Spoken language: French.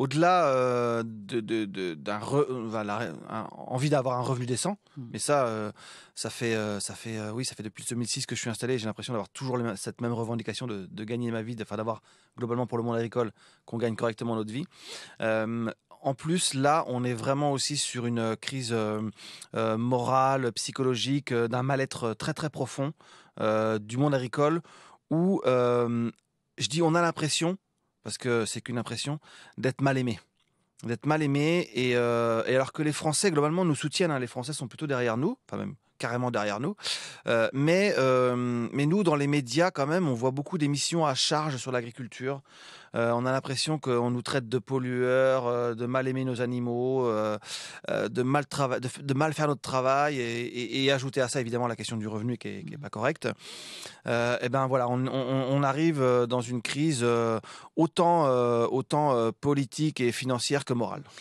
au-delà euh, d'une euh, envie d'avoir un revenu décent. Hmm. Mais ça, euh, ça fait, ça fait, oui, ça fait depuis 2006 que je suis installé. J'ai l'impression d'avoir toujours cette même revendication de, gagner ma vie, d'avoir globalement pour le monde agricole qu'on gagne correctement notre vie en plus, là, on est vraiment aussi sur une crise morale, psychologique, d'un mal-être très très profond du monde agricole, où je dis on a l'impression parce que c'est qu'une impression, d'être mal aimé d'être mal aimé et, euh, alors que les Français globalement nous soutiennent, hein. les Français sont plutôt derrière nous, enfin même carrément derrière nous. Euh, mais, euh, mais nous, dans les médias, quand même, on voit beaucoup d'émissions à charge sur l'agriculture. Euh, on a l'impression qu'on nous traite de pollueurs, de mal aimer nos animaux, de, mal mal faire notre travail et, ajouter à ça évidemment la question du revenu qui n'est mmh. pas correcte. et eh ben voilà, on, on, arrive dans une crise autant, autant politique et financière que morale.